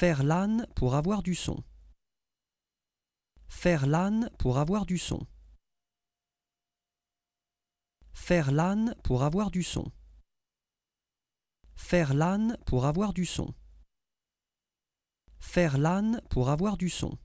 Faire l'âne pour avoir du son. Faire l'âne pour avoir du son. Faire l'âne pour avoir du son. Faire l'âne pour avoir du son. Faire l'âne pour avoir du son.